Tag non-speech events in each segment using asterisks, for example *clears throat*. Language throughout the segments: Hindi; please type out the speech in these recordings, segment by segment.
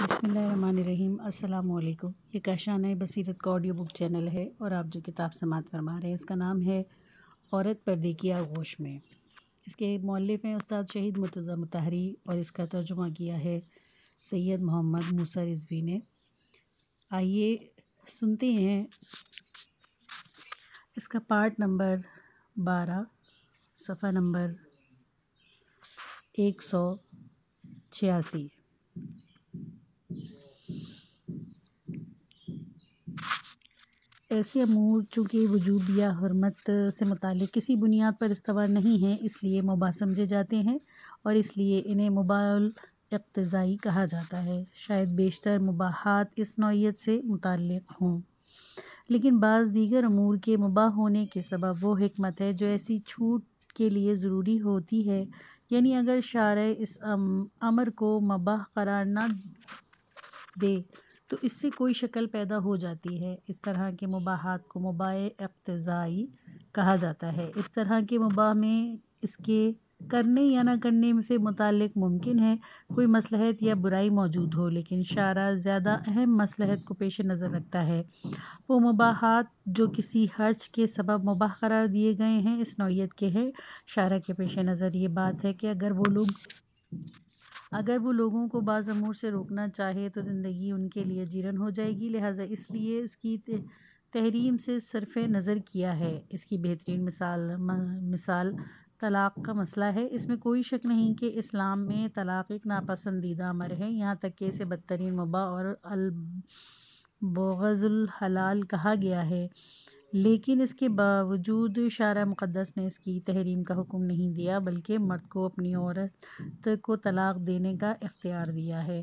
बसमीम् अल्लाम ये काशान बसीरत का ऑडियो बुक चैनल है और आप जो किताब समात फरमा रहे हैं इसका नाम है औरत पर्दे की आगोश में इसके मौलफ हैं उस्ताद शहीद मुतज़ा मतहरी और इसका तर्जुमा किया है सैयद मोहम्मद मूसा रिजवी ने आइए सुनते हैं इसका पार्ट नंबर बारह सफ़ा नंबर एक सौ छियासी ऐसे अमूर चूँकि वजूद या हरमत से मुतल किसी बुनियाद पर इसवा नहीं है इसलिए मुबा समझे जाते हैं और इसलिए इन्हें मुबाल इकतज़ाई कहा जाता है शायद बेशतर मुबाहत इस नोयत से मुतल हों लेकिन बाज़ दीगर अमूर के मुबा होने के सबब वो हमत है जो ऐसी छूट के लिए ज़रूरी होती है यानी अगर शार इस अमर को मबाह करार ना दे तो इससे कोई शक्ल पैदा हो जाती है इस तरह के मुबाहत को मुबा अकतजाई कहा जाता है इस तरह के मुबा में इसके करने या ना करने से मुतल मुमकिन है कोई मसलहत या बुराई मौजूद हो लेकिन शारा ज़्यादा अहम मसलहत को पेश नज़र रखता है वो मुबाहत जो किसी हर्ज के सबब मुबाह करार दिए गए हैं इस नौीय के हैं शारा के पेश नज़र ये बात है कि अगर वो लोग हम्म। अगर वो लोगों को बाज़ अमूर से रोकना चाहे तो ज़िंदगी उनके लिए जीरन हो जाएगी लिहाजा इसलिए इसकी तहरीम से सरफ़ नज़र किया है इसकी बेहतरीन मिसाल मिसाल तलाक़ का मसला है इसमें कोई शक नहीं कि इस्लाम में तलाक़ एक नापसंदीदा अमर है यहाँ तक कि इसे बदतरीन मुबा और अलबगज़ुल हलाल कहा गया है लेकिन इसके बावजूद शारा मुक़दस ने इसकी तहरीम का हुक्म नहीं दिया बल्कि मर्द को अपनी औरत को तलाक़ देने का इख्तियार दिया है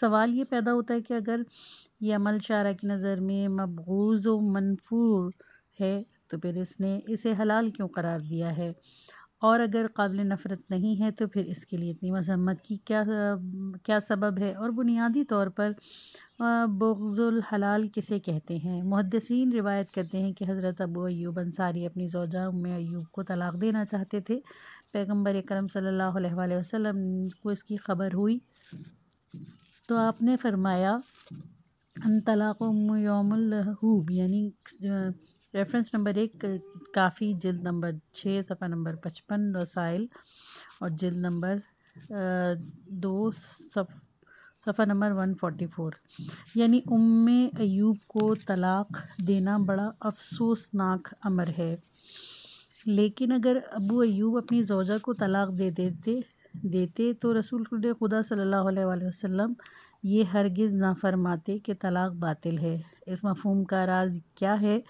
सवाल ये पैदा होता है कि अगर ये अमल शारा की नज़र में मबूज़ व मनफूर है तो फिर इसने इसे हलाल क्यों करार दिया है और अगर काबिल नफ़रत नहीं है तो फिर इसके लिए इतनी मज़म्मत की क्या क्या सबब है और बुनियादी तौर पर बोगज़ुल हलाल किसे कहते हैं मुहदसिन रिवायत करते हैं कि हज़रत अबू अयूब अंसारी अपनी जोजा उम अयूब को तलाक़ देना चाहते थे पैगम्बर करम सल्ला वसलम को इसकी ख़बर हुई तो आपने फरमाया तलाक़ यौमुल यानी रेफरेंस नंबर एक काफ़ी जिल्द नंबर छः सफ़ा नंबर पचपन रसाइल और जिल्द नंबर दो सफ सफ़ा नंबर वन फोर्टी फोर यानी उम अयूब को तलाक देना बड़ा अफसोसनाक अमर है लेकिन अगर अबू अयूब अपनी जोजा को तलाक दे देते देते तो रसूल खुदा सल्लल्लाहु अलैहि वसल्लम ये हरगिज़ ना फरमाते कि तलाक बातिल है इस मफहम का राज क्या है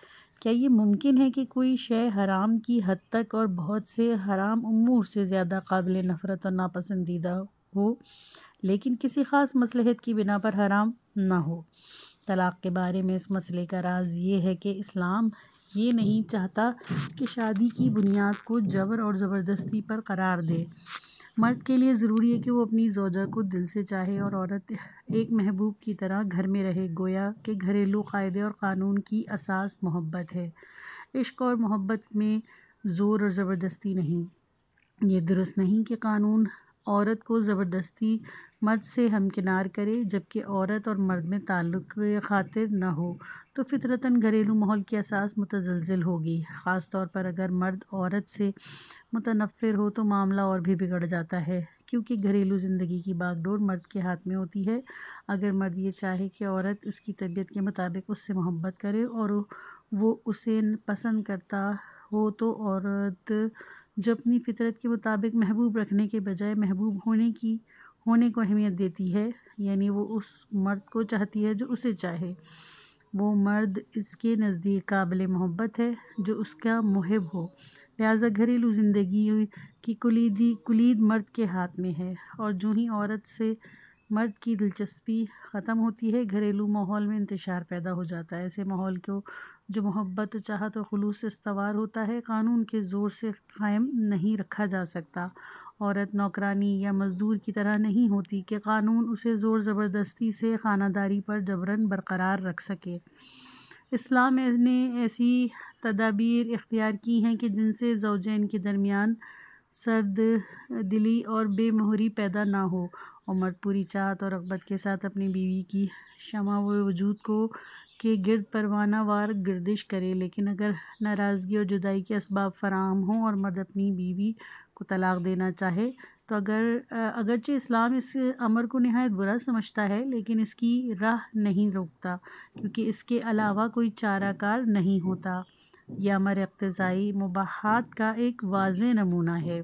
क्या ये मुमकिन है कि कोई शय हराम की हद तक और बहुत से हराम उमूर से ज़्यादा काबिल नफ़रत और नापसंदीदा हो लेकिन किसी ख़ास मसलहत की बिना पर हराम ना हो तलाक़ के बारे में इस मसले का राज ये है कि इस्लाम ये नहीं चाहता कि शादी की बुनियाद को जबर और ज़बरदस्ती पर करार दे मर्द के लिए ज़रूरी है कि वो अपनी जोजा को दिल से चाहे और औरत एक महबूब की तरह घर में रहे गोया कि घरेलू कायदे और क़ानून की असास मोहब्बत है इश्क और मोहब्बत में ज़ोर और ज़बरदस्ती नहीं ये दुरुस्त नहीं कि क़ानून औरत को ज़बरदस्ती मर्द से हमकिनार करे जबकि औरत और मर्द में ताल्लुक खातिर ना हो तो फ़ितरतन घरेलू माहौल की असास मुतज़लज़ल होगी ख़ास तौर पर अगर मर्द औरत से मुतनफ़िर हो तो मामला और भी बिगड़ जाता है क्योंकि घरेलू ज़िंदगी की बागडोर मर्द के हाथ में होती है अगर मर्द ये चाहे कि औरत उसकी तबीयत के मुताबिक उससे मोहब्बत करे और वो उसे पसंद करता हो तो औरत जो अपनी फितरत के मुताबिक महबूब रखने के बजाय महबूब होने की होने को अहमियत देती है यानी वो उस मर्द को चाहती है जो उसे चाहे वो मर्द इसके नज़दीक काबिल मोहब्बत है जो उसका मुहब हो लिहाजा घरेलू ज़िंदगी की कुलीदी कुलीद मर्द के हाथ में है और जो ही औरत से मर्द की दिलचस्पी ख़त्म होती है घरेलू माहौल में इंतशार पैदा हो जाता है ऐसे माहौल को जो मोहब्बत चाहत और खलूस से होता है कानून के ज़ोर से कायम नहीं रखा जा सकता औरत नौकरानी या मज़दूर की तरह नहीं होती कि कानून उसे ज़ोर ज़बरदस्ती से खानादारी पर जबरन बरकरार रख सके इस्लाम ने ऐसी तदाबीर इख्तियार की हैं कि जिनसे जोजैन के दरमियान सर्द दिली और बेमोहरी पैदा ना हो और मर्द पूरी चाहत और रगबत के साथ अपनी बीवी की शमा व वजूद को के गिरद परवाना वार गर्दिश करे लेकिन अगर नाराज़गी और जुदाई के इसबाब फराम हों और मर्द अपनी बीवी को तलाक़ देना चाहे तो अगर अगरचे इस्लाम इस अमर को नहायत बुरा समझता है लेकिन इसकी राह नहीं रोकता क्योंकि इसके अलावा कोई चाराकार नहीं होता यह अमर अब्तजाई मुबाहत का एक वाज नमूना है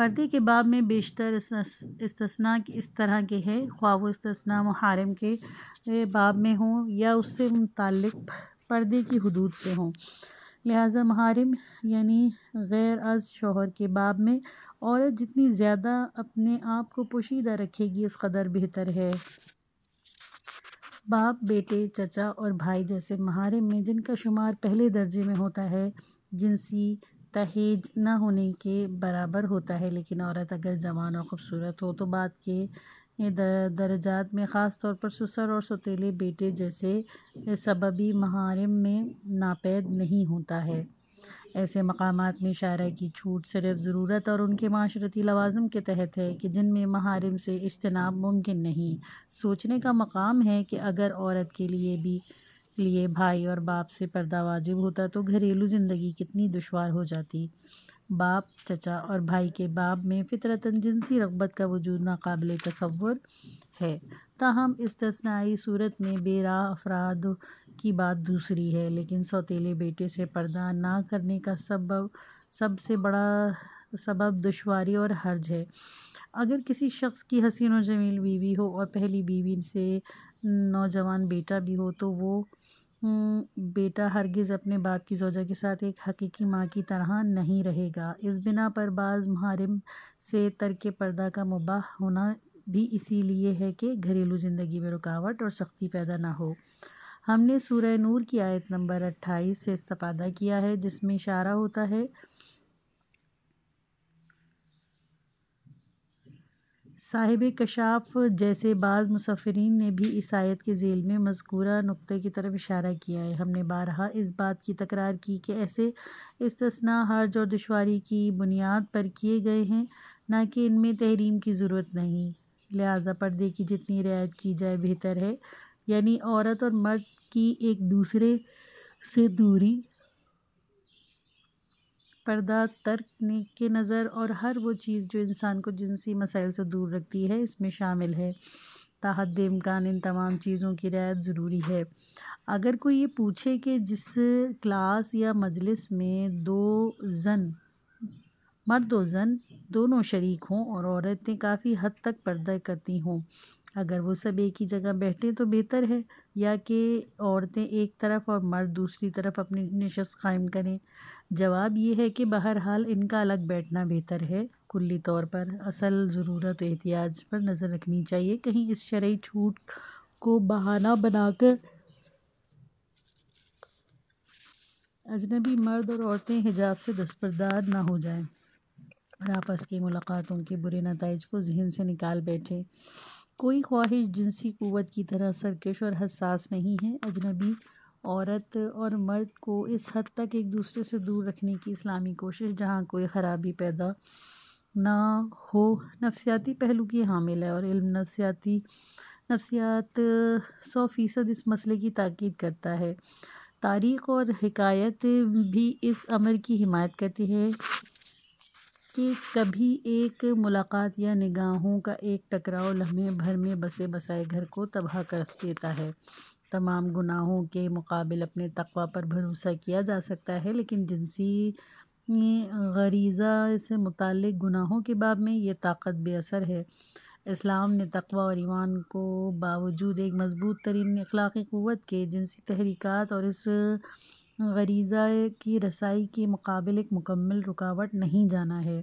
पर्दे के बाब में बेशतर इस्तना इस तरह के हैं ख्वा इस्तना मुहरम के बाब में हों या उससे मुतल पर्दे की हदूद से हों लिहाजा महारम यानी गैर अज शोहर के बाब में औरत जितनी ज़्यादा अपने आप को पोशीदा रखेगी उस कदर बेहतर है बाप बेटे चचा और भाई जैसे महारे में जिनका शुमार पहले दर्जे में होता है जिनसी तहेज ना होने के बराबर होता है लेकिन औरत अगर जवान और ख़ूबसूरत हो तो बात के दर्जात में ख़ास तौर पर ससुर और सतीले बेटे जैसे सबबी महारम में नापैद नहीं होता है ऐसे मकामात में शायरा की छूट सिर्फ ज़रूरत और उनके माशरती लवाजम के तहत है कि जिनमें महारम से इज्तनाब मुमकिन नहीं सोचने का मकाम है कि अगर औरत के लिए भी लिए भाई और बाप से पर्दा वाजिब होता तो घरेलू ज़िंदगी कितनी दुशवार हो जाती बाप चचा और भाई के बाप में फितरता जिनसी रगबत का वजूद नाकबिल तस्वुर है ताहम इस तस्नाई सूरत में बेरा अफराद की बात दूसरी है लेकिन सौतेले बेटे से पर्दा ना करने का सबब सबसे बड़ा सबब दुशारी और हर्ज है अगर किसी शख्स की हसीन और जमील बीवी हो और पहली बीवी से नौजवान बेटा भी हो तो वो हम्म, बेटा हरगिज़ अपने बाप की जोजा के साथ एक हकीकी माँ की तरह नहीं रहेगा इस बिना पर बाज़ महारम से तर्क पर्दा का मुबाह होना भी इसीलिए है कि घरेलू ज़िंदगी में रुकावट और सख्ती पैदा ना हो हमने सूर्य नूर की आयत नंबर 28 से इस्तफादा किया है जिसमें इशारा होता है साहिब कशाफ जैसे बाज़ मुसफरीन ने भी इस आयत के झेल में मजकूरा नुक़े की तरफ इशारा किया है हमने बारहा इस बात की तकरार की कि ऐसे इसतना हर्ज और दुशारी की बुनियाद पर किए गए हैं ना कि इनमें तहरीम की ज़रूरत नहीं लिहाजा पर्दे की जितनी रियायत की जाए बेहतर है यानी औरत और मर्द की एक दूसरे से दूरी पर्दा तर्क के नज़र और हर वो चीज़ जो इंसान को जिनसी मसाइल से दूर रखती है इसमें शामिल है ताहद इम्कान इन तमाम चीज़ों की रियायत ज़रूरी है अगर कोई ये पूछे कि जिस क्लास या मजलिस में दो जन मर्द व जन दोनों शरीक हों और औरतें काफ़ी हद तक पर्दा करती हों अगर वो सब एक ही जगह बैठे तो बेहतर है या कि औरतें एक तरफ और मर्द दूसरी तरफ अपनी नशस्त कायम करें जवाब ये है कि बहरहाल इनका अलग बैठना बेहतर है कुल्ली तौर पर असल ज़रूरत एहतियाज पर नज़र रखनी चाहिए कहीं इस शर्य छूट को बहाना बनाकर अजनबी मर्द और औरतें हिजाब से दस्तरदार ना हो जाएं और आपस की मुलाकातों के बुरे नतज को जहन से निकाल बैठें कोई ख्वाहिश जिनसी क़वत की तरह सरकश और हसास नहीं है अजनबी औरत और मर्द को इस हद तक एक दूसरे से दूर रखने की इस्लामी कोशिश जहाँ कोई ख़राबी पैदा ना हो नफसियाती पहलू की हामिल है और इल्म नफसियाती नफसियात सौ फ़ीसद इस मसले की ताकीद करता है तारीख और हकायत भी इस अमर की हिमायत करती है कि कभी एक मुलाकात या निगाहों का एक टकराव लम्हे भर में बसे बसाए घर को तबाह कर देता है तमाम गुनाहों के मुकाबले अपने तकवा पर भरोसा किया जा सकता है लेकिन जिनसी गरीज़ा से मुतक गुनाहों के बाब में ये ताकत बेअसर है इस्लाम ने तकवा और ईमान को बावजूद एक मजबूत तरीन अखलाक़ी क़वत के जिनसी तहरीक़ात और इस गरीज़ा की रसाई के मुकाबले एक मुकम्मल रुकावट नहीं जाना है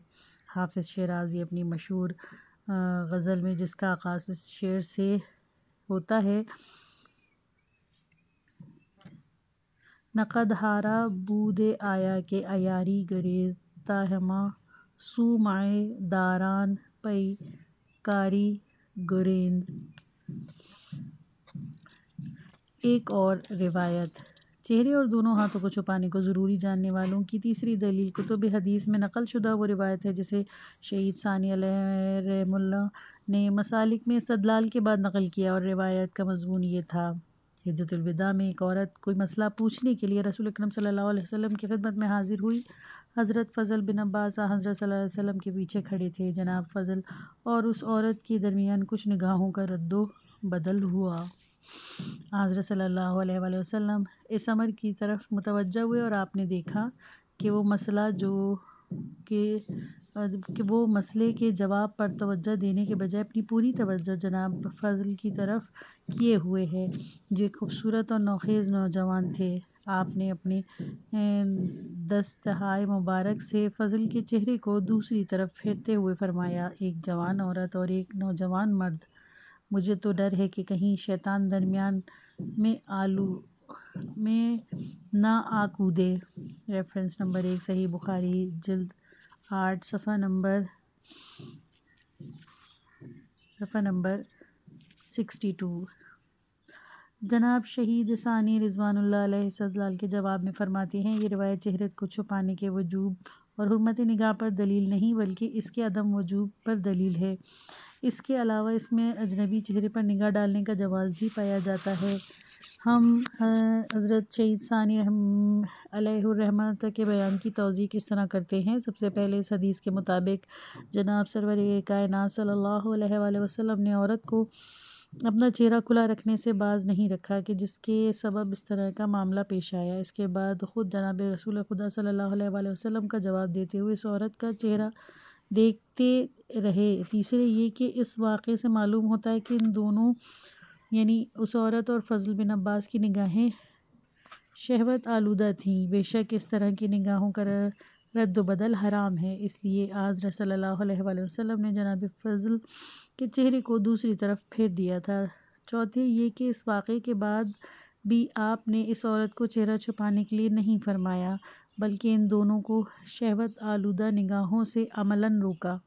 हाफिज़ शराज़ी अपनी मशहूर गज़ल में जिसका आकाश इस शेर से होता है नकद हारा बूद आया के अयारी गुरेज ताहमा सू दारान पई कारी गुरेंद एक और रिवायत चेहरे और दोनों हाथों को छुपाने को ज़रूरी जानने वालों की तीसरी दलील तो हदीस में नकल शुदा वो रिवायत है जिसे शहीद सानी रहमुल्ला ने मसालिक में सदलाल के बाद नकल किया और रिवायत का मजमून ये था हिजतुलविदा में एक औरत कोई मसला पूछने के लिए रसूल अलैहि वसल्लम की खिदमत में हाजिर हुई हज़रत फ़जल बिन अब्बास हज़रत वसल्लम के पीछे खड़े थे जनाब फ़जल और उस औरत के दरमियान कुछ निगाहों का रद्दो बदल हुआ हज़रत सल्लल्लाहु अलैहि वसल्लम इस अमर की तरफ मुतवजह हुए और आपने देखा कि वो मसला जो कि कि वो मसले के जवाब पर तवज्जो देने के बजाय अपनी पूरी तवज्जो जनाब फजल की तरफ किए हुए है जो खूबसूरत और नौखेज़ नौजवान थे आपने अपने दस्तहाय मुबारक से फजल के चेहरे को दूसरी तरफ फेरते हुए फरमाया एक जवान औरत और एक नौजवान मर्द मुझे तो डर है कि कहीं शैतान दरमियान में आलू में ना आ कूदे रेफरेंस नंबर एक सही बुखारी जल्द आठ सफ़ा नंबर सफ़ा नंबर सिक्सटी टू जनाब शहीद सानी रिजवान सदलाल के जवाब में फरमाती हैं ये रिवायत चहरत को छुपाने के वजूब और हरमत निगाह पर दलील नहीं बल्कि इसके अदम वजूब पर दलील है इसके अलावा इसमें अजनबी चेहरे पर निगाह डालने का जवाब भी पाया जाता है हम हज़रत शहीद सानी के बयान की तोज़ी किस तरह करते हैं सबसे पहले इस हदीस के मुताबिक जनाब सरवर कायनात सल्लल्लाहु अलैहि वसल्लम ने औरत को अपना चेहरा खुला रखने से बाज नहीं रखा कि जिसके सबब इस तरह का मामला पेश आया इसके बाद ख़ुद जनाब रसूल खुदा सल्लल्लाहु अलैहि वसल्लम का जवाब देते हुए इस औरत का चेहरा देखते रहे तीसरे ये कि इस वाक़े से मालूम होता है कि इन दोनों यानी उस औरत और फजल बिन अब्बास की निगाहें शहवत आलूदा थीं बेशक इस तरह की निगाहों का रद्द बदल हराम है इसलिए आज सल्लल्लाहु वसम ने जनाब फजल के चेहरे को दूसरी तरफ फेर दिया था चौथे ये कि इस वाक़े के बाद भी आपने इस औरत को चेहरा छुपाने के लिए नहीं फरमाया बल्कि इन दोनों को शहवत आलूदा निगाहों से अमलन रोका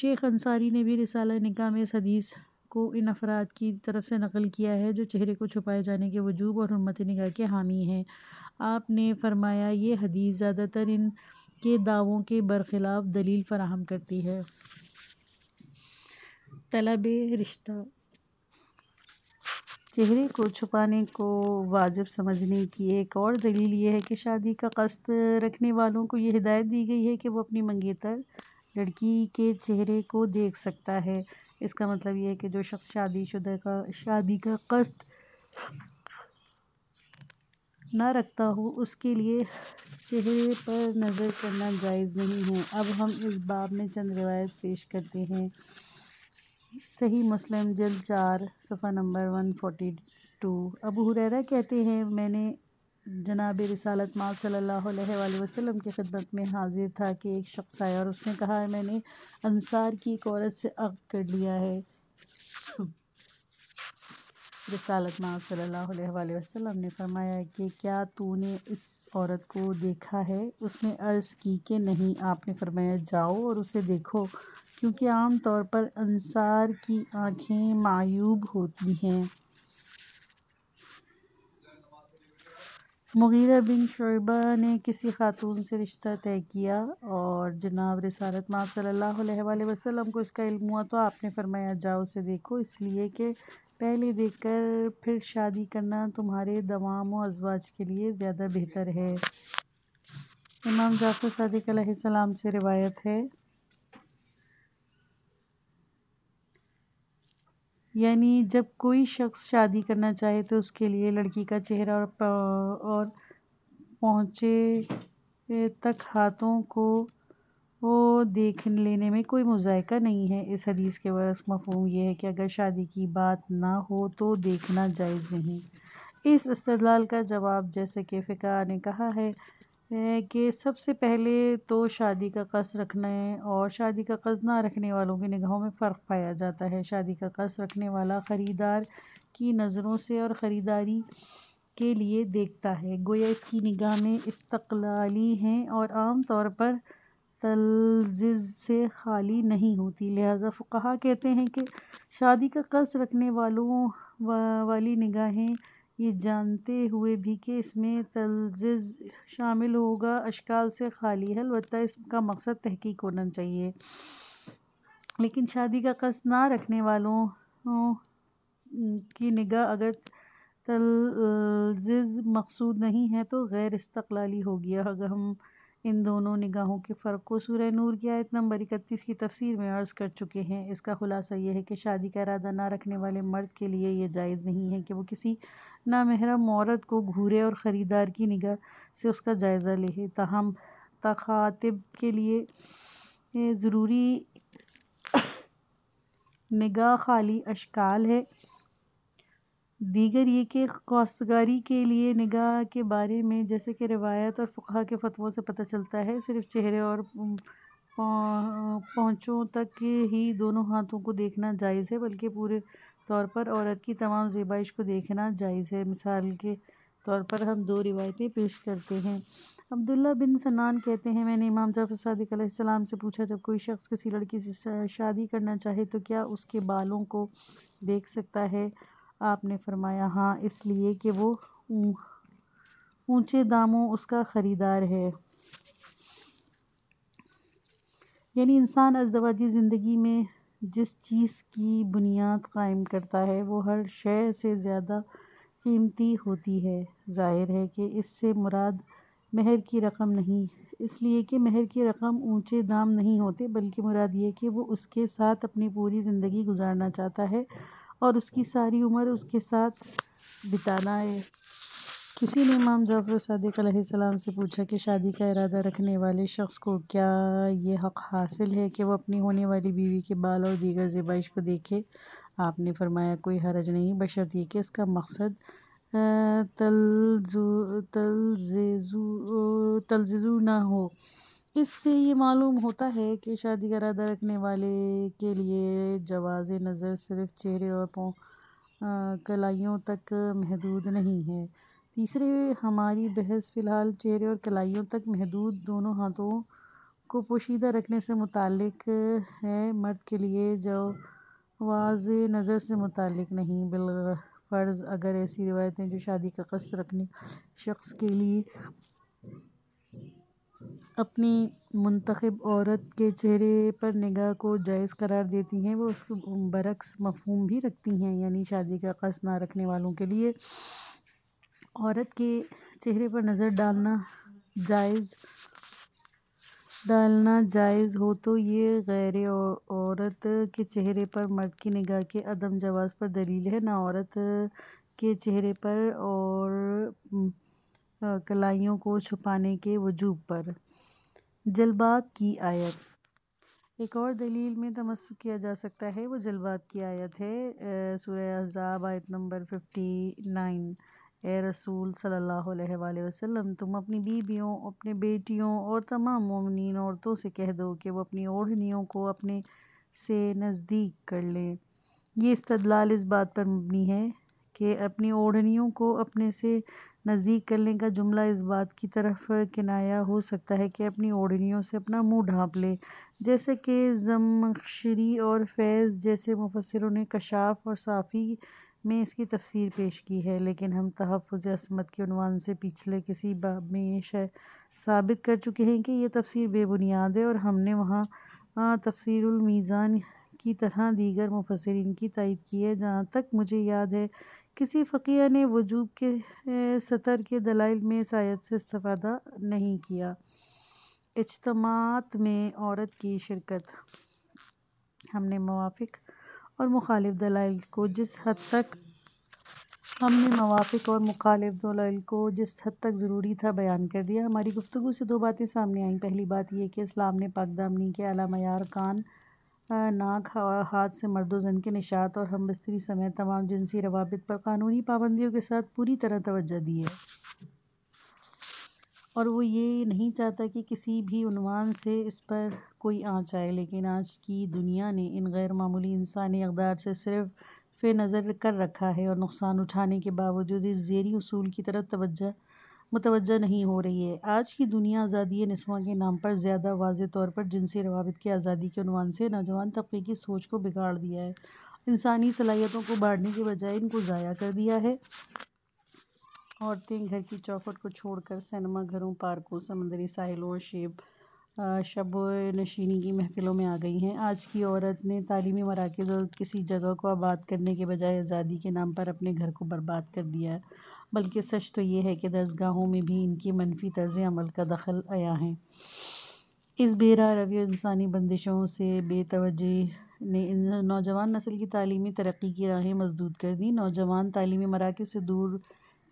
शेख अंसारी ने भी रिसाला निका में इस हदीस को इन अफराद की तरफ से नकल किया है जो चेहरे को छुपाए जाने के वजूब और हरमत निगाह के हामी हैं आपने फरमाया ये हदीस ज़्यादातर इन के दावों के बरखिलाफ दलील फराहम करती है तलब रिश्ता चेहरे को छुपाने को वाजिब समझने की एक और दलील ये है कि शादी का कस्त रखने वालों को ये हिदायत दी गई है कि वो अपनी मंगेतर लड़की के चेहरे को देख सकता है इसका मतलब ये है कि जो शख्स शादीशुदा का शादी का कस्त ना रखता हो उसके लिए चेहरे पर नज़र करना जायज़ नहीं है अब हम इस बाब में चंद रिवायत पेश करते हैं सही मुस्लिम जल चार सफ़ा number one forty two Abu Hurairah कहते हैं मैंने जनाब रसालत माल सल्लल्लाहु अलैहि वसल्लम की खिदमत में हाजिर था कि एक शख्स आया और उसने कहा है मैंने अनसार की एक औरत से अग कर लिया है *clears throat* रसालत माल सल्लल्लाहु अलैहि वसल्लम ने फरमाया कि क्या तूने इस औरत को देखा है उसने अर्ज़ की कि नहीं आपने फरमाया जाओ और उसे देखो क्योंकि आम तौर पर अंसार की आँखें मायूब होती हैं मुगीरा बिन शोबा ने किसी खातून से रिश्ता तय किया और जनाब रिसारत माँ सल्ला वसलम को इसका इल्म हुआ तो आपने फरमाया जाओ उसे देखो इसलिए कि पहले देखकर फिर शादी करना तुम्हारे दवाम व अजवाज के लिए ज़्यादा बेहतर है इमाम जाफर सदक सलाम से रिवायत है यानी जब कोई शख्स शादी करना चाहे तो उसके लिए लड़की का चेहरा और और पहुँचे तक हाथों को वो देख लेने में कोई मुजायका नहीं है इस हदीस के बरस मफहम यह है कि अगर शादी की बात ना हो तो देखना जायज़ नहीं इस इस्तलाल का जवाब जैसे कि फ़िका ने कहा है कि सबसे पहले तो शादी का कस रखना है और शादी का कस ना रखने वालों की निगाहों में फ़र्क पाया जाता है शादी का कस रखने वाला ख़रीदार की नज़रों से और ख़रीदारी के लिए देखता है गोया इसकी निगाह में इस्तकलाली हैं और आम तौर पर तलजिज से खाली नहीं होती लिहाजा फ़ुकहा कहते हैं कि शादी का कस रखने वालों वा, वाली निगाहें ये जानते हुए भी कि इसमें तलज़िज़ शामिल होगा अशकाल से खाली है अलबत् इसका मकसद तहकीक होना चाहिए लेकिन शादी का कस ना रखने वालों की निगाह अगर तलज़ मकसूद नहीं है तो गैर इस्तलाली गया अगर हम इन दोनों निगाहों के फ़र्क को सूर्य नूर की आयत नंबर इकतीस की तफसीर में अर्ज़ कर चुके हैं इसका खुलासा यह है कि शादी का इरादा ना रखने वाले मर्द के लिए यह जायज़ नहीं है कि वो किसी नामहरम औरत को घूरे और ख़रीदार की निगाह से उसका जायज़ा ले तहम तखातिब के लिए ज़रूरी निगाह खाली अशकाल है दीगर ये कि काश्तकारी के लिए निगाह के बारे में जैसे कि रिवायत और फ़ुका के फतवों से पता चलता है सिर्फ चेहरे और पहुँचों तक ही दोनों हाथों को देखना जायज़ है बल्कि पूरे तौर पर औरत की तमाम ज़ेबाइश को देखना जायज़ है मिसाल के तौर पर हम दो रिवायतें पेश करते हैं अब्दुल्ला बिन सनान कहते हैं मैंने इमाम जाफर सदक़्सम से पूछा जब कोई शख्स किसी लड़की से शादी करना चाहे तो क्या उसके बालों को देख सकता है आपने फरमाया हाँ इसलिए कि वो ऊंचे दामों उसका ख़रीदार है यानी इंसान अजवाजी ज़िंदगी में जिस चीज़ की बुनियाद कायम करता है वो हर शय से ज़्यादा कीमती होती है जाहिर है कि इससे मुराद महर की रकम नहीं इसलिए कि महर की रकम ऊंचे दाम नहीं होते बल्कि मुराद ये कि वो उसके साथ अपनी पूरी ज़िंदगी गुजारना चाहता है और उसकी सारी उम्र उसके साथ बिताना है किसी ने इमाम जाफ़र सदक सलाम से पूछा कि शादी का इरादा रखने वाले शख्स को क्या ये हक़ हासिल है कि वह अपनी होने वाली बीवी के बाल और दीगर ज़ेबाइश को देखे आपने फरमाया कोई हरज नहीं बशर्त ये कि इसका मकसद तलजू तलजेजू तलजेजू ना हो इससे ये मालूम होता है कि शादी इरादा रखने वाले के लिए जवाज़ नज़र सिर्फ चेहरे और पों कलाइयों तक महदूद नहीं है तीसरे हमारी बहस फ़िलहाल चेहरे और कलाइयों तक महदूद दोनों हाथों को पोशीदा रखने से मुतक़ है मर्द के लिए जवाज़ नज़र से मुतक़ नहीं बिल फ़र्ज़ अगर ऐसी रिवायतें जो शादी का कस्त रखने शख्स के लिए अपनी मुंतखब औरत के चेहरे पर निगाह को जायज़ करार देती हैं वो उसके बरक्स मफहूम भी रखती हैं यानी शादी का कस ना रखने वालों के लिए औरत के चेहरे पर नज़र डालना जायज़ डालना जायज़ हो तो ये गैर औरत के चेहरे पर मर्द की निगाह के अदम जवाज़ पर दलील है ना औरत के चेहरे पर और कलाइयों को छुपाने के वजूब पर जलबाब की आयत एक और दलील में तमस्सु किया जा सकता है वो जलबाब की आयत है सूर्य अजाब आयत नंबर फिफ्टी नाइन ए रसूल सल्लल्लाहु अलैहि वसल्लम तुम अपनी बीबियों अपने बेटियों और तमाम ममिन औरतों से कह दो कि वो अपनी ओढ़नियों को अपने से नज़दीक कर लें ये इस्तदलाल इस बात पर मबनी है कि अपनी ओढ़नियों को अपने से नज़दीक करने का जुमला इस बात की तरफ किनाया हो सकता है कि अपनी ओढ़नियों से अपना मुंह ढांप ले जैसे कि जमशरी और फैज़ जैसे मुफसरों ने कशाफ और साफ़ी में इसकी तफसीर पेश की है लेकिन हम तहफ़ असमत के अनवान से पिछले किसी बाब में ये शय साबित कर चुके हैं कि यह तफसीर बेबुनियाद है और हमने वहाँ तफसरमीज़ान की तरह दीगर मुफसरिन की तइद की है जहाँ तक मुझे याद है किसी फ़क़ीह ने वजूब के सतर के दलाइल में शायद से इस्तफादा नहीं किया इजतमात में औरत की शिरकत हमने मवाफिक और मुखालिफ दलाइल को जिस हद तक हमने मवाफिक और मुखालिफ दलाइल को जिस हद तक ज़रूरी था बयान कर दिया हमारी गुफ्तु से दो बातें सामने आईं पहली बात यह कि इस्लाम ने पाकदामनी के मयार कान नाक हाथ से मर्द जन के निषात और हम बस्तरी समेत तमाम जिनसी रवाबित पर कानूनी पाबंदियों के साथ पूरी तरह तवज्जो दी है और वो ये नहीं चाहता कि किसी भी उनवान से इस पर कोई आँच आए लेकिन आज की दुनिया ने इन गैर मामूली इंसानी अकदार से सिर्फ फिर नज़र कर रखा है और नुकसान उठाने के बावजूद इस जेरी उसूल की तरफ तवज्जो मुतवजह नहीं हो रही है आज की दुनिया आज़ादी नस्वां के नाम पर ज़्यादा वाज तौर पर जिनसी रवाबित की आज़ादी के अनवान से नौजवान तबके की सोच को बिगाड़ दिया है इंसानी सलाहियतों को बाढ़ने के बजाय इनको ज़ाया कर दिया है औरतें घर की चौखट को छोड़कर सिनेमा घरों पार्कों समंदरी साहिलों और शेब शब नशीनी की महफिलों में आ गई हैं आज की औरत ने तालीमी मराकज़ और किसी जगह को आबाद करने के बजाय आज़ादी के नाम पर अपने घर को बर्बाद कर दिया है बल्कि सच तो ये है कि दरसगाहों में भी इनकी मनफी तर्ज अमल का दखल आया है इस बेरा रवि इंसानी बंदिशों से बेतवजह ने नौजवान नस्ल की तलीमी तरक्की की राहें मजदूद कर दी नौजवान तलीमी मराक से दूर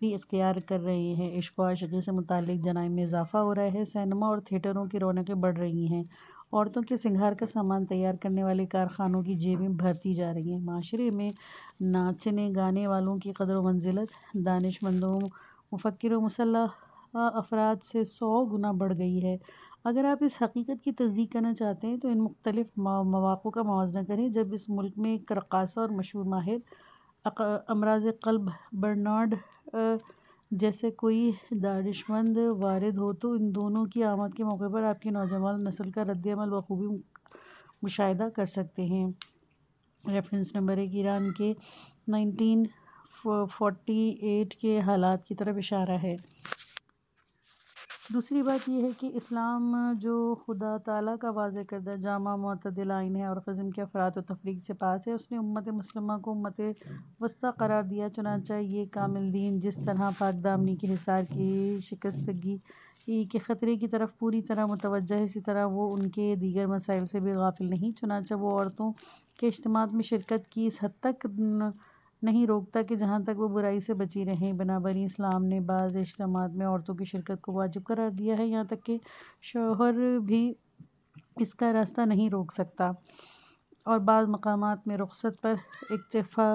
भी इख्तियार कर रहे हैं इश्को आशिकी से मुतल जनाइम में इजाफा हो रहा है सिनेमा और थिएटरों की रौनकें बढ़ रही हैं औरतों के सिंगार का सामान तैयार करने वाले कारखानों की जेबें भरती जा रही हैं माशरे में नाचने गाने वालों की कदर मंजिलत दानशमंदों मुफक्र मुसल्ह अफराद से सौ गुना बढ़ गई है अगर आप इस हकीकत की तस्दीक करना चाहते हैं तो इन मुख्तलिफ मौाक़ों का मुवजना करें जब इस मुल्क में एक रक़ासा और मशहूर माहिर अमराज कल्ब बर्नाड जैसे कोई दानिशमंद वारद हो तो इन दोनों की आमद के मौके पर आपकी नौजवान नस्ल का रद्दमल बखूबी मुशाह कर सकते हैं रेफरेंस नंबर एक ईरान के नाइनटीन फोटी एट के हालात की तरफ इशारा है दूसरी बात यह है कि इस्लाम जो खुदा ताला का वाज करदा जामा मतदिल आइन है और क़ज़म के अफराद व तफरीक से पास है उसने उम्मत मुसलम को उम्मत वस्ती करार दिया चुनाचा ये कामिल दीन जिस तरह पाक दामनी के हिसार की शिकस्तगी के ख़तरे की तरफ पूरी तरह मुतवजह इसी तरह वो उनके दीगर मसाइल से भी गाफिल नहीं चुनाचा वो औरतों के इज्तम में शिरकत की इस हद तक न, नहीं रोकता कि जहाँ तक वो बुराई से बची रहें बनाबरी इस्लाम ने बाज़ इज्तम में औरतों की शिरकत को वाजिब करार दिया है यहाँ तक कि शोहर भी इसका रास्ता नहीं रोक सकता और बाद मकाम में रुख्सत पर इतफ़ा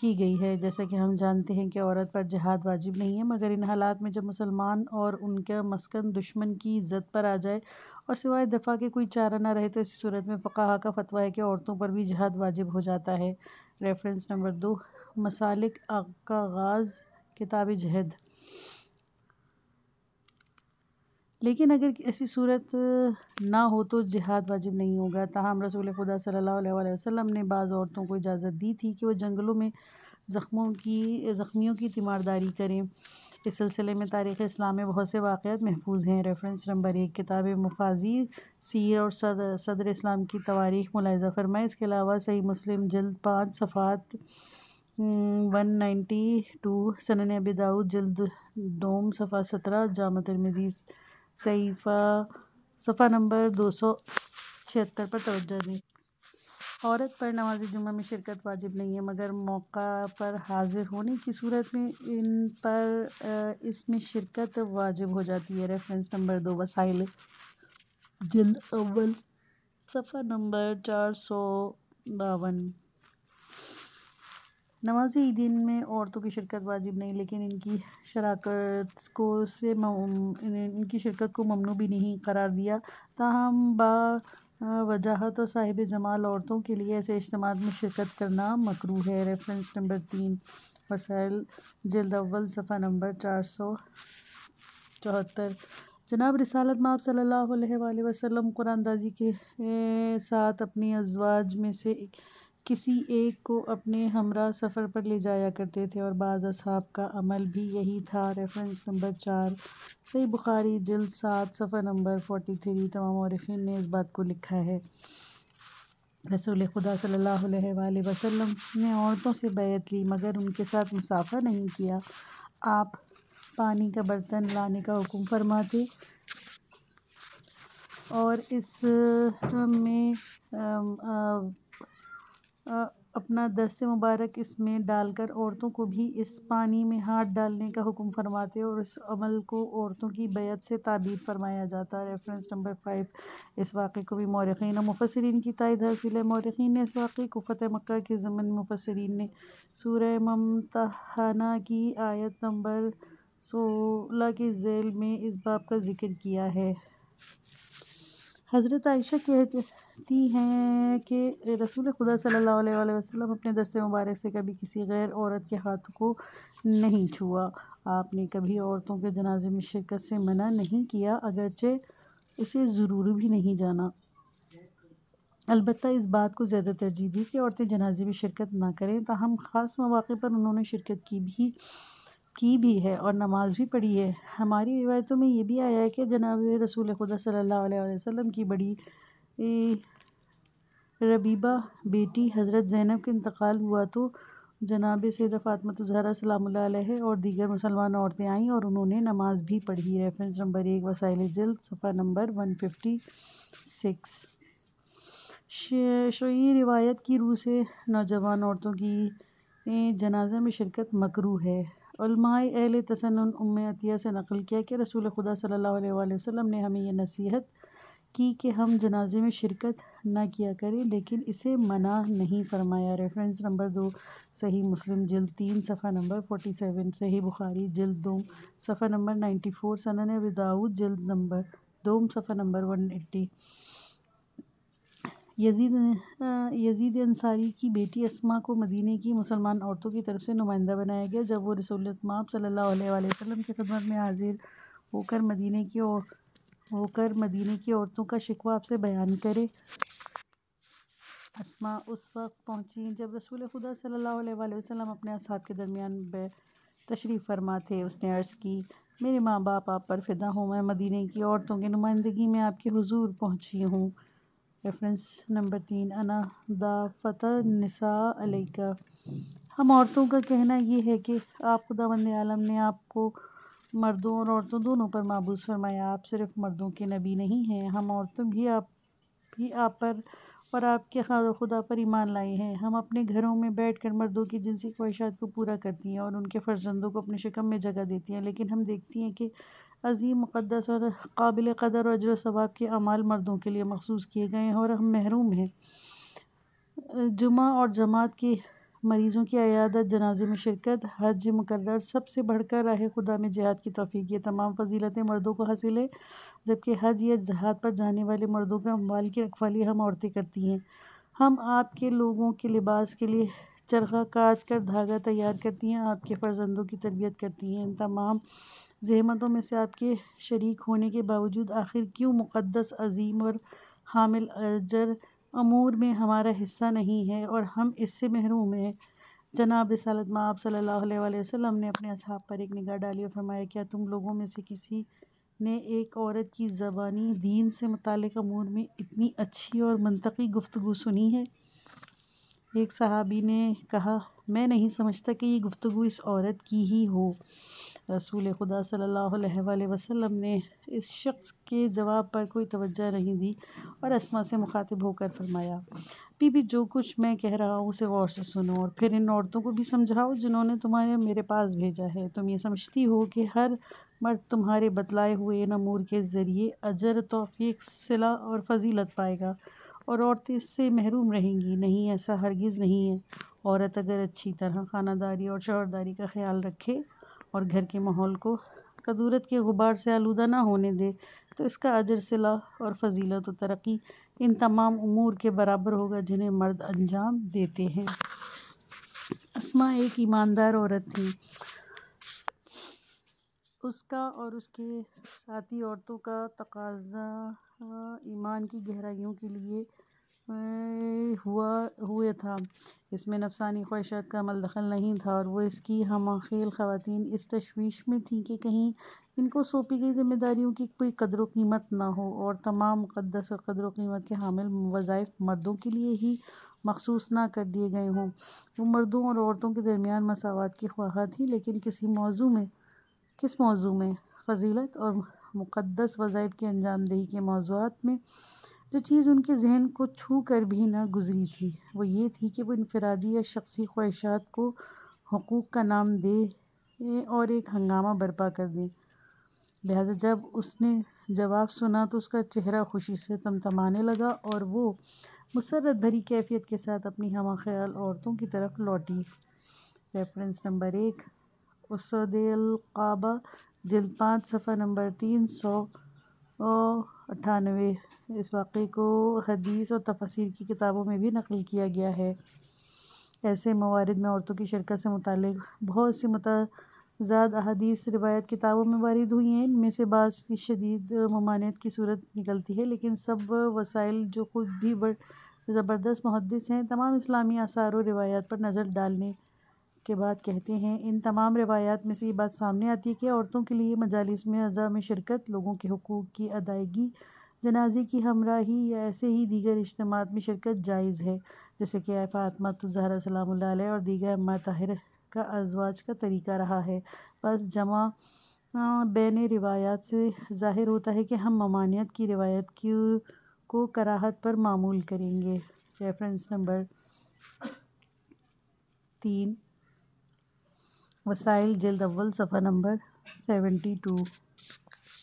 की गई है जैसा कि हम जानते हैं कि औरत पर जहाद वाजिब नहीं है मगर इन हालात में जब मुसलमान और उनका मस्कन दुश्मन की इज़्ज़त पर आ जाए और सिवाय दफ़ा के कोई चारा ना रहे तो इसी सूरत में फ़काहा का फतवा है कि औरतों पर भी जहाद वाजिब हो जाता है रेफरेंस नंबर दो मसालिक का आगाज़ किताब जहद लेकिन अगर ऐसी सूरत ना हो तो जिहाद वाजिब नहीं होगा ताहम रसूल खुदा सल्लल्लाहु अलैहि वसल्लम ने बाज़ औरतों को इजाज़त दी थी कि वह जंगलों में ज़ख्मों की ज़ख्मियों की तीमारदारी करें इस सिलसिले में तारीख़ इस्लाम में बहुत से वाक़ात महफूज हैं रेफ़रेंस नंबर एक किताब मुफाजी सीर और सदर सदर इस्लाम की तवारीख़ मुलायजा फरमाएँ इसके अलावा सही मुस्लिम जल्द पाँच सफ़ात वन नाइन्टी टू सन अब दाऊद जल्द डोम सफ़ा सत्रह जाम मजीज़ सईफ़ा सफ़ा नंबर दो सौ छिहत्तर पर तोज्जा दें औरत पर नमाज जुम्मे में शिरकत वाजिब नहीं है मगर मौका पर हाजिर होने की सूरत में इन पर इसमें शिरकत वाजिब हो जाती है रेफरेंस नंबर दो वसाइल जल्द अव्वल सफ़र नंबर चार सौ बावन नमाजी दिन में औरतों की शिरकत वाजिब नहीं लेकिन इनकी शराकत को से इनकी शिरकत को ममनू भी नहीं करार दिया ताहम बा वजाहत और साहिब जमाल औरतों के लिए ऐसे इज्तम में शिरकत करना मकरू है रेफरेंस नंबर तीन वसाइल जल्द अव्वल सफ़ा नंबर चार सौ चौहत्तर जनाब रिसालत माप सल्ला वसलम कुरानदाजी के साथ अपनी अजवाज में से किसी एक को अपने हमरा सफ़र पर ले जाया करते थे और बाज़ असहाब का अमल भी यही था रेफरेंस नंबर चार सही बुखारी जल्द सात सफ़र नंबर फोटी थ्री तमाम और ने इस बात को लिखा है रसूल खुदा सल्लल्लाहु अलैहि वसल्लम ने औरतों से बैत ली मगर उनके साथ मुसाफा नहीं किया आप पानी का बर्तन लाने का हुक्म फरमाते और इस में आ, आ, अपना दस्त मुबारक इसमें डालकर औरतों को भी इस पानी में हाथ डालने का हुक्म फरमाते और इस अमल को औरतों की बेत से ताबीर फरमाया जाता है रेफरेंस नंबर फाइव इस वाक़े को भी मौरखीन मुफसरीन की तायद हासिल है मौरखीन ने इस वाक़े को फतेह मक्का के ज़मन मुफसरीन ने सूर्य ममतहाना की आयत नंबर सोलह के जेल में इस बाब का जिक्र किया है हज़रत आयशा कहते कहती हैं कि रसूल खुदा सल्लल्लाहु अलैहि वसल्लम अपने दस्ते मुबारक से कभी किसी गैर औरत के हाथ को नहीं छुआ आपने कभी औरतों के जनाजे में शिरकत से मना नहीं किया अगरचे उसे ज़रूर भी नहीं जाना अलबत् इस बात को ज़्यादा तरजीह दी कि औरतें जनाजे में शिरकत ना करें ताहम ख़ास मौाक़े पर उन्होंने शिरकत की भी की भी है और नमाज भी पढ़ी है हमारी रिवायतों में ये भी आया है कि जनाब रसूल खुदा सल्लल्लाहु अलैहि वसल्लम की बड़ी रबीबा बेटी हज़रत ज़ैनब के इंतकाल हुआ तो जनाब सैदा ज़हरा सलाम और दीगर मुसलमान औरतें आईं और उन्होंने नमाज भी पढ़ी रेफरेंस नंबर एक वसाइल जल सफ़ा नंबर वन फिफ्टी सिक्स शरी रिवायत की रूह से नौजवान औरतों की जनाजे में शिरकत मकरू है उलमाए अहल तसन उम अतिया से नकल किया कि रसूल खुदा सल्लल्लाहु अलैहि वसल्लम ने हमें यह नसीहत की कि हम जनाजे में शिरकत ना किया करें लेकिन इसे मना नहीं फरमाया रेफरेंस नंबर दो सही मुस्लिम जल्द तीन सफ़ा नंबर फोटी सेवन सही बुखारी जल्द दो सफ़ा नंबर नाइन्टी फोर सनन अबदाऊद जल्द नंबर दोम सफ़ा number one eighty Yazid Yazid Ansari की बेटी अस्मा को मदीने की मुसलमान औरतों की तरफ से नुमाइंदा बनाया गया जब वो रसूल माप सल्लल्लाहु अलैहि की खदमत में हाजिर होकर मदीने की और होकर मदीने की औरतों का शिकवा आपसे बयान करे असमा उस वक्त पहुंची जब रसूल खुदा सल्लल्लाहु अलैहि वसल्लम अपने असाब के दरमियान तशरीफ़ फरमा थे उसने अर्ज़ की मेरे माँ बाप आप पर फिदा हूँ मैं मदीने की औरतों के नुमाइंदगी में आपके हुजूर पहुँची हूँ रेफरेंस नंबर तीन अना दा फ़तः निसा अलैका हम औरतों का कहना ये है कि आप खुदा आलम ने आपको मर्दों और औरतों दोनों पर मबूस फरमाया आप सिर्फ मर्दों के नबी नहीं हैं हम औरतों भी आप भी आप पर और आपके खुदा पर ईमान लाए हैं हम अपने घरों में बैठ कर मर्दों की जिनसी ख्वाहिशात को पूरा करती हैं और उनके फर्जंदों को अपने शिकम में जगह देती हैं लेकिन हम देखती हैं कि अजीम मुक़दस और काबिल कदर और अजर सवाब के अमाल मर्दों के लिए मखसूस किए गए हैं और हम महरूम हैं जुमा और जमात के मरीजों की अयादत जनाजे में शिरकत हज मुकर सबसे बढ़कर राह खुदा में जिहाद की तोफ़ी ये तमाम फजीलतें मर्दों को हासिल है जबकि हज या जहाद पर जाने वाले मर्दों के अम्वाल की रखवाली हम औरतें करती हैं हम आपके लोगों के लिबास के लिए चरखा काट कर धागा तैयार करती हैं आपके फर्जंदों की तरबियत करती हैं इन तमाम जहमतों में से आपके शरीक होने के बावजूद आखिर क्यों मुक़दस अजीम और हामिल अजर अमूर में हमारा हिस्सा नहीं है और हम इससे महरूम हैं जनाब रसालत माप सल्लल्लाहु अलैहि वसल्लम ने अपने असहाब पर एक निगाह डाली और फरमाया क्या तुम लोगों में से किसी ने एक औरत की ज़बानी दीन से मुतक अमूर में इतनी अच्छी और मनतकी गुफ्तु सुनी है एक सहाबी ने कहा मैं नहीं समझता कि ये गुफ्तु इस औरत की ही हो रसूल खुदा सल्लल्लाहु अलैहि वसल्लम ने इस शख्स के जवाब पर कोई तवज्जो नहीं दी और असमा से मुखातिब होकर फरमाया बीबी जो कुछ मैं कह रहा हूँ उसे गौर से सुनो और फिर इन औरतों को भी समझाओ जिन्होंने तुम्हारे मेरे पास भेजा है तुम ये समझती हो कि हर मर्द तुम्हारे बतलाए हुए नमूर के ज़रिए अजर तोफ़ी सिला और फजीलत पाएगा और औरतें इससे महरूम रहेंगी नहीं ऐसा हरगिज़ नहीं है औरत अगर अच्छी तरह खानादारी और शहरदारी का ख्याल रखे और घर के माहौल को कदूरत के गुबार से आलूदा ना होने दे तो इसका अजर सिला और फजीलत व तरक्की इन तमाम अमूर के बराबर होगा जिन्हें मर्द अंजाम देते हैं असमा एक ईमानदार औरत थी उसका और उसके साथी औरतों का तकाजा हाँ, ईमान की गहराइयों के लिए हुआ हुए था इसमें नफसानी ख्वाहिशात का अमल दखल नहीं था और वो इसकी हम खेल ख़वान इस तशवीश में थी कि कहीं इनको सौंपी गई जिम्मेदारियों की कोई कदर कीमत ना हो और तमाम मुक़दस और कदर कीमत के हामिल वज़ाइफ मर्दों के लिए ही मखसूस ना कर दिए गए हों वो मर्दों और औरतों के दरमियान मसावत की ख्वाह थी लेकिन किसी मौजू में किस मौजू में फजीलत और मुक़दस वज़ाइफ की अंजामदेही के मौजूद में जो चीज़ उनके जहन को छू कर भी ना गुज़री थी वो ये थी कि वो इनफरादी या शख्सी ख्वाहिशात को हकूक़ का नाम दे और एक हंगामा बर्पा कर दें लिहाजा जब उसने जवाब सुना तो उसका चेहरा खुशी से तमतमाने लगा और वो मुसरत भरी कैफियत के साथ अपनी हम ख्याल औरतों की तरफ लौटी रेफरेंस नंबर एक उसदिल काबा जल्द पाँच सफ़ा नंबर तीन सौ अठानवे इस वाक़े को हदीस और तफसीर की किताबों में भी नकल किया गया है ऐसे मवारद में औरतों की शिरकत से मुतल बहुत सी मतजाद अदीस रिवायत किताबों में वारद हुई हैं इनमें से बाद की शदीद ममानियत की सूरत निकलती है लेकिन सब वसाइल जो खुद भी बड़ ज़बरदस्त मुहदस हैं तमाम इस्लामी आसार और रिवायात पर नज़र डालने के बाद कहते हैं इन तमाम रिवायात में से ये बात सामने आती है कि औरतों के लिए मजालस में अज़ा में शिरकत लोगों के हकूक़ की अदायगी जनाजे की हमराही या ऐसे ही दीगर इज्तम में शिरकत जायज़ है जैसे कि फ़ातमा तो जहरा सलाम और दीगर अम्मा ताहिर का अजवाज का तरीका रहा है बस जमा बैन रिवायात से ज़ाहिर होता है कि हम ममानियत की रिवायत की को कराहत पर मामूल करेंगे रेफरेंस नंबर तीन वसाइल जल्द अव्वल सफ़ा नंबर सेवेंटी टू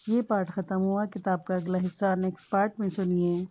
ये पार्ट खत्म हुआ किताब का अगला हिस्सा नेक्स्ट पार्ट में सुनिए